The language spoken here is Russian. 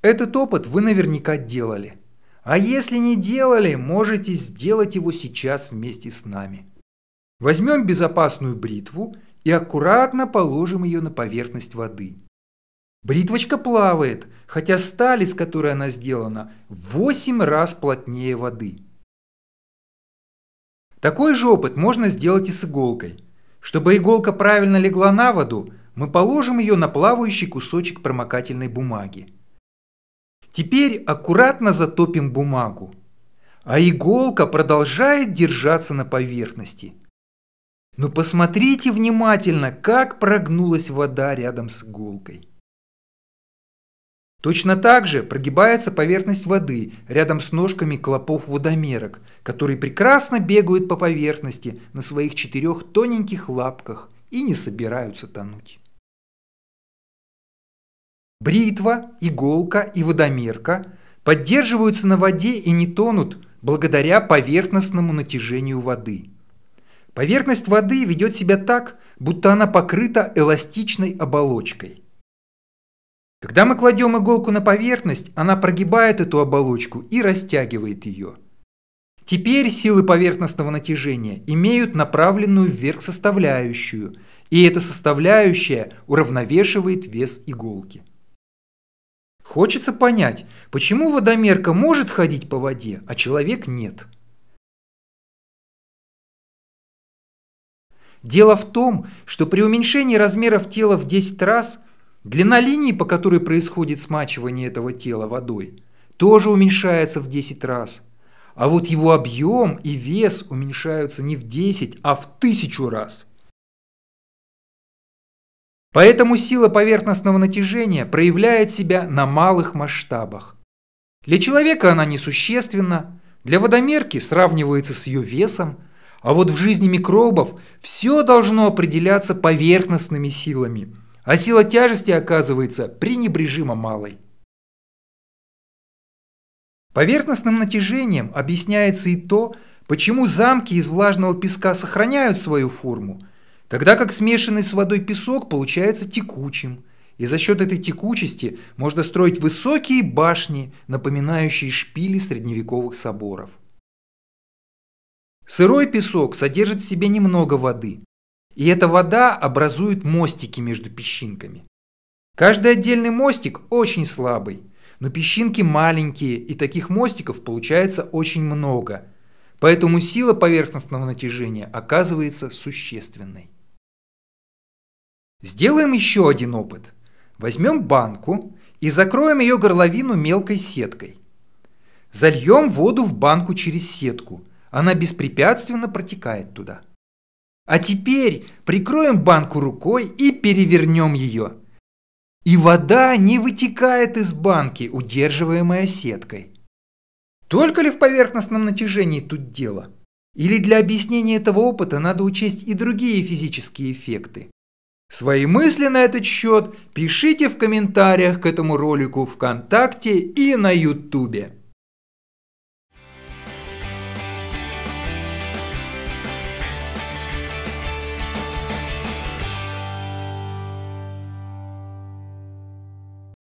Этот опыт вы наверняка делали. А если не делали, можете сделать его сейчас вместе с нами. Возьмем безопасную бритву и аккуратно положим ее на поверхность воды. Бритвочка плавает, хотя сталь, из которой она сделана, в 8 раз плотнее воды. Такой же опыт можно сделать и с иголкой. Чтобы иголка правильно легла на воду, мы положим ее на плавающий кусочек промокательной бумаги. Теперь аккуратно затопим бумагу, а иголка продолжает держаться на поверхности. Но посмотрите внимательно, как прогнулась вода рядом с иголкой. Точно так же прогибается поверхность воды рядом с ножками клопов-водомерок, которые прекрасно бегают по поверхности на своих четырех тоненьких лапках и не собираются тонуть. Бритва, иголка и водомерка поддерживаются на воде и не тонут благодаря поверхностному натяжению воды. Поверхность воды ведет себя так, будто она покрыта эластичной оболочкой. Когда мы кладем иголку на поверхность, она прогибает эту оболочку и растягивает ее. Теперь силы поверхностного натяжения имеют направленную вверх составляющую, и эта составляющая уравновешивает вес иголки. Хочется понять, почему водомерка может ходить по воде, а человек нет. Дело в том, что при уменьшении размеров тела в 10 раз длина линии, по которой происходит смачивание этого тела водой, тоже уменьшается в 10 раз. А вот его объем и вес уменьшаются не в 10, а в тысячу раз. Поэтому сила поверхностного натяжения проявляет себя на малых масштабах. Для человека она несущественна, для водомерки сравнивается с ее весом, а вот в жизни микробов все должно определяться поверхностными силами, а сила тяжести оказывается пренебрежимо малой. Поверхностным натяжением объясняется и то, почему замки из влажного песка сохраняют свою форму – Тогда как смешанный с водой песок получается текучим, и за счет этой текучести можно строить высокие башни, напоминающие шпили средневековых соборов. Сырой песок содержит в себе немного воды, и эта вода образует мостики между песчинками. Каждый отдельный мостик очень слабый, но песчинки маленькие, и таких мостиков получается очень много, поэтому сила поверхностного натяжения оказывается существенной. Сделаем еще один опыт. Возьмем банку и закроем ее горловину мелкой сеткой. Зальем воду в банку через сетку. Она беспрепятственно протекает туда. А теперь прикроем банку рукой и перевернем ее. И вода не вытекает из банки, удерживаемая сеткой. Только ли в поверхностном натяжении тут дело? Или для объяснения этого опыта надо учесть и другие физические эффекты? Свои мысли на этот счет пишите в комментариях к этому ролику ВКонтакте и на Ютубе.